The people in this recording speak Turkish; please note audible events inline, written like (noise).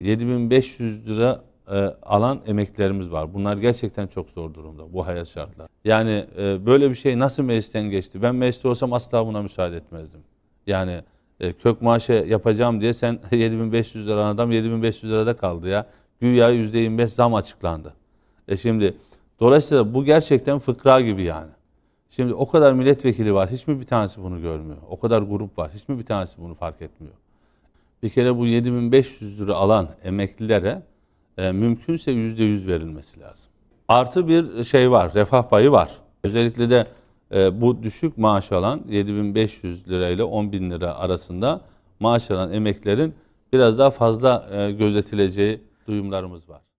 7500 lira e, alan emeklerimiz var. Bunlar gerçekten çok zor durumda bu hayat şartları. Yani e, böyle bir şey nasıl meclisten geçti? Ben mecliste olsam asla buna müsaade etmezdim. Yani e, kök maaşı yapacağım diye sen 7500 (laughs) lira adam 7500 lirada kaldı ya. Güya %25 zam açıklandı. E şimdi dolayısıyla bu gerçekten fıkra gibi yani. Şimdi o kadar milletvekili var. Hiç mi bir tanesi bunu görmüyor? O kadar grup var. Hiç mi bir tanesi bunu fark etmiyor? bir kere bu 7500 lira alan emeklilere e, mümkünse yüz verilmesi lazım. Artı bir şey var, refah payı var. Özellikle de e, bu düşük maaş alan 7500 lirayla ile 10 bin lira arasında maaş alan emeklerin biraz daha fazla e, gözetileceği duyumlarımız var.